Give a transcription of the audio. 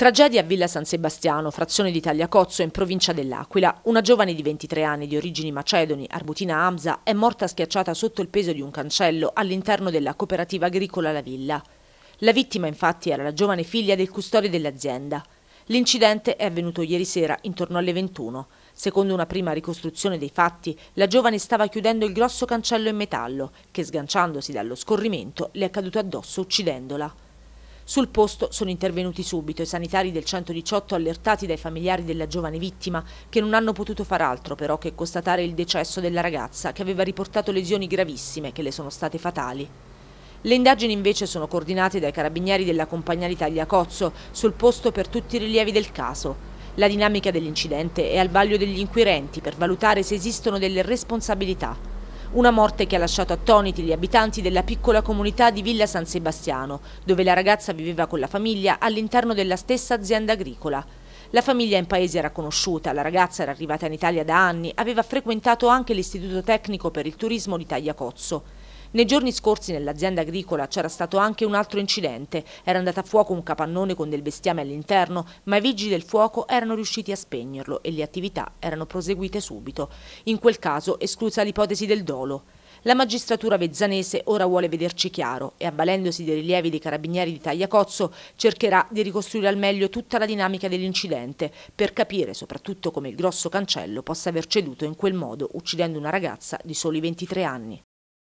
Tragedia a Villa San Sebastiano, frazione di Tagliacozzo in provincia dell'Aquila. Una giovane di 23 anni di origini macedoni, Arbutina Hamza, è morta schiacciata sotto il peso di un cancello all'interno della cooperativa agricola La Villa. La vittima infatti era la giovane figlia del custode dell'azienda. L'incidente è avvenuto ieri sera intorno alle 21. Secondo una prima ricostruzione dei fatti, la giovane stava chiudendo il grosso cancello in metallo che sganciandosi dallo scorrimento le è caduto addosso uccidendola. Sul posto sono intervenuti subito i sanitari del 118 allertati dai familiari della giovane vittima che non hanno potuto far altro però che constatare il decesso della ragazza che aveva riportato lesioni gravissime che le sono state fatali. Le indagini invece sono coordinate dai carabinieri della compagnia d'Italia Cozzo sul posto per tutti i rilievi del caso. La dinamica dell'incidente è al vaglio degli inquirenti per valutare se esistono delle responsabilità. Una morte che ha lasciato attoniti gli abitanti della piccola comunità di Villa San Sebastiano, dove la ragazza viveva con la famiglia all'interno della stessa azienda agricola. La famiglia in paese era conosciuta, la ragazza era arrivata in Italia da anni, aveva frequentato anche l'Istituto Tecnico per il Turismo di Tagliacozzo. Nei giorni scorsi nell'azienda agricola c'era stato anche un altro incidente. Era andato a fuoco un capannone con del bestiame all'interno, ma i vigili del fuoco erano riusciti a spegnerlo e le attività erano proseguite subito. In quel caso esclusa l'ipotesi del dolo. La magistratura vezzanese ora vuole vederci chiaro e avvalendosi dei rilievi dei carabinieri di Tagliacozzo cercherà di ricostruire al meglio tutta la dinamica dell'incidente per capire soprattutto come il grosso cancello possa aver ceduto in quel modo uccidendo una ragazza di soli 23 anni.